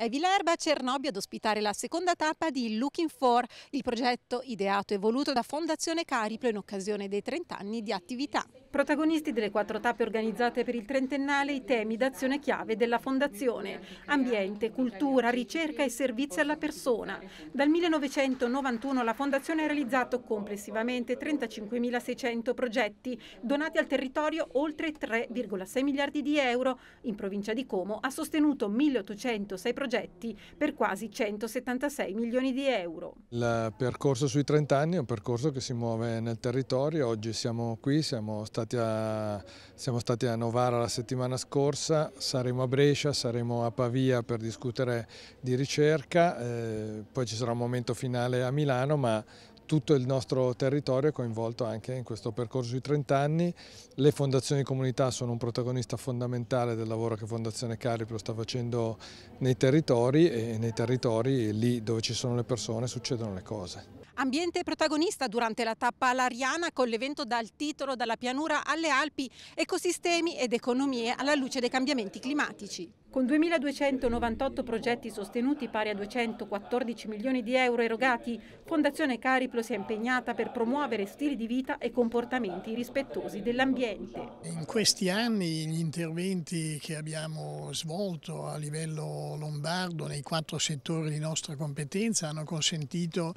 È Vilerba Cernobbio ad ospitare la seconda tappa di Looking for, il progetto ideato e voluto da Fondazione Cariplo in occasione dei 30 anni di attività. Protagonisti delle quattro tappe organizzate per il trentennale i temi d'azione chiave della Fondazione, ambiente, cultura, ricerca e servizi alla persona. Dal 1991 la Fondazione ha realizzato complessivamente 35.600 progetti, donati al territorio oltre 3,6 miliardi di euro. In provincia di Como ha sostenuto 1.806 progetti progetti per quasi 176 milioni di euro. Il percorso sui 30 anni è un percorso che si muove nel territorio, oggi siamo qui, siamo stati a, siamo stati a Novara la settimana scorsa, saremo a Brescia, saremo a Pavia per discutere di ricerca, eh, poi ci sarà un momento finale a Milano, ma tutto il nostro territorio è coinvolto anche in questo percorso di 30 anni. Le fondazioni comunità sono un protagonista fondamentale del lavoro che Fondazione Cariplo sta facendo nei territori e nei territori lì dove ci sono le persone succedono le cose. Ambiente protagonista durante la tappa alariana con l'evento dal titolo Dalla pianura alle Alpi, ecosistemi ed economie alla luce dei cambiamenti climatici. Con 2.298 progetti sostenuti pari a 214 milioni di euro erogati, Fondazione Cariplo si è impegnata per promuovere stili di vita e comportamenti rispettosi dell'ambiente. In questi anni gli interventi che abbiamo svolto a livello lombardo nei quattro settori di nostra competenza hanno consentito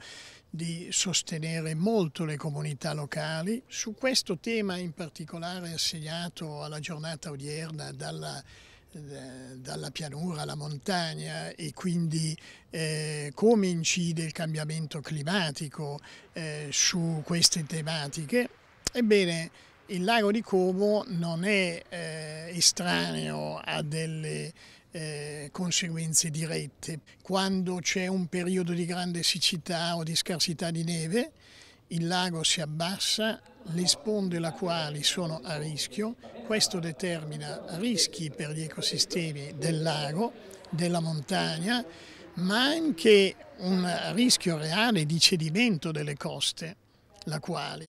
di sostenere molto le comunità locali. Su questo tema in particolare assegnato alla giornata odierna dalla Fondazione eh, dalla pianura alla montagna e quindi eh, come incide il cambiamento climatico eh, su queste tematiche, ebbene il lago di Como non è eh, estraneo a delle eh, conseguenze dirette. Quando c'è un periodo di grande siccità o di scarsità di neve, il lago si abbassa le sponde lacuali sono a rischio, questo determina rischi per gli ecosistemi del lago, della montagna, ma anche un rischio reale di cedimento delle coste lacuali.